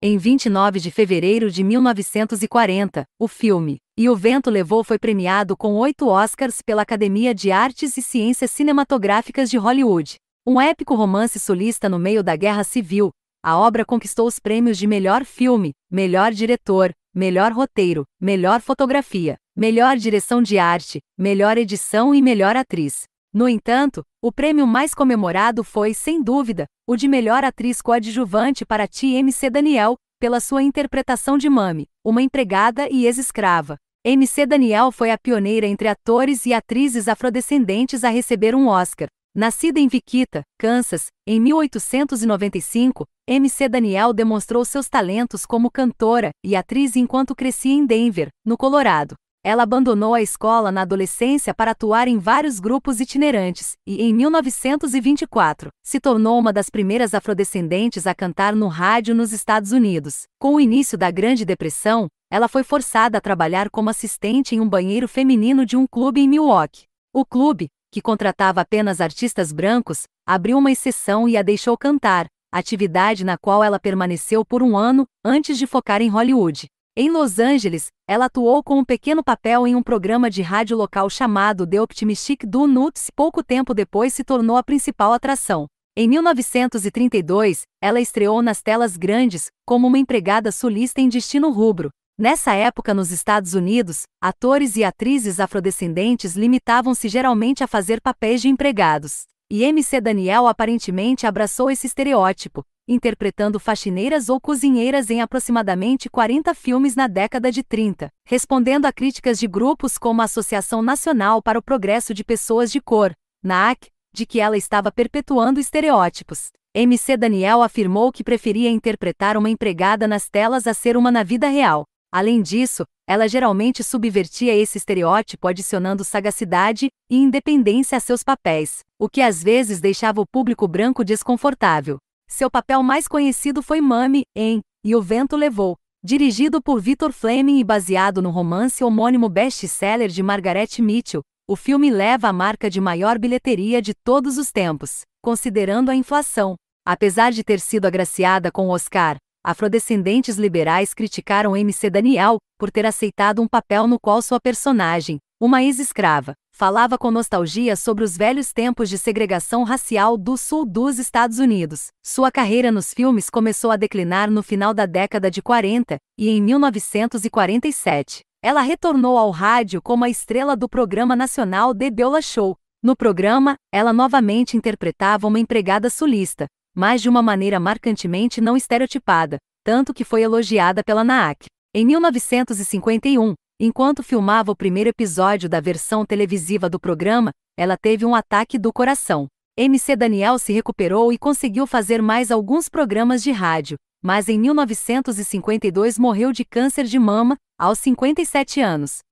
Em 29 de fevereiro de 1940, o filme E o Vento Levou foi premiado com oito Oscars pela Academia de Artes e Ciências Cinematográficas de Hollywood. Um épico romance solista no meio da Guerra Civil, a obra conquistou os prêmios de melhor filme, melhor diretor, melhor roteiro, melhor fotografia, melhor direção de arte, melhor edição e melhor atriz. No entanto, o prêmio mais comemorado foi, sem dúvida, o de melhor atriz coadjuvante para TMC Daniel, pela sua interpretação de Mami, uma empregada e ex-escrava. MC Daniel foi a pioneira entre atores e atrizes afrodescendentes a receber um Oscar. Nascida em Wichita, Kansas, em 1895, MC Daniel demonstrou seus talentos como cantora e atriz enquanto crescia em Denver, no Colorado. Ela abandonou a escola na adolescência para atuar em vários grupos itinerantes e, em 1924, se tornou uma das primeiras afrodescendentes a cantar no rádio nos Estados Unidos. Com o início da Grande Depressão, ela foi forçada a trabalhar como assistente em um banheiro feminino de um clube em Milwaukee. O clube, que contratava apenas artistas brancos, abriu uma exceção e a deixou cantar, atividade na qual ela permaneceu por um ano antes de focar em Hollywood. Em Los Angeles, ela atuou com um pequeno papel em um programa de rádio local chamado The Optimistic Do Nuts. Pouco tempo depois se tornou a principal atração. Em 1932, ela estreou nas telas grandes, como uma empregada sulista em destino rubro. Nessa época, nos Estados Unidos, atores e atrizes afrodescendentes limitavam-se geralmente a fazer papéis de empregados. E MC Daniel aparentemente abraçou esse estereótipo, interpretando faxineiras ou cozinheiras em aproximadamente 40 filmes na década de 30, respondendo a críticas de grupos como a Associação Nacional para o Progresso de Pessoas de Cor, NAAC, de que ela estava perpetuando estereótipos. MC Daniel afirmou que preferia interpretar uma empregada nas telas a ser uma na vida real, Além disso, ela geralmente subvertia esse estereótipo adicionando sagacidade e independência a seus papéis, o que às vezes deixava o público branco desconfortável. Seu papel mais conhecido foi Mami, em E o Vento Levou, dirigido por Victor Fleming e baseado no romance homônimo best-seller de Margaret Mitchell. O filme leva a marca de maior bilheteria de todos os tempos, considerando a inflação. Apesar de ter sido agraciada com o Oscar, Afrodescendentes liberais criticaram MC Daniel por ter aceitado um papel no qual sua personagem, uma ex-escrava, falava com nostalgia sobre os velhos tempos de segregação racial do sul dos Estados Unidos. Sua carreira nos filmes começou a declinar no final da década de 40 e em 1947. Ela retornou ao rádio como a estrela do programa nacional The Beulah Show. No programa, ela novamente interpretava uma empregada sulista, mas de uma maneira marcantemente não estereotipada, tanto que foi elogiada pela NAAC. Em 1951, enquanto filmava o primeiro episódio da versão televisiva do programa, ela teve um ataque do coração. MC Daniel se recuperou e conseguiu fazer mais alguns programas de rádio, mas em 1952 morreu de câncer de mama, aos 57 anos.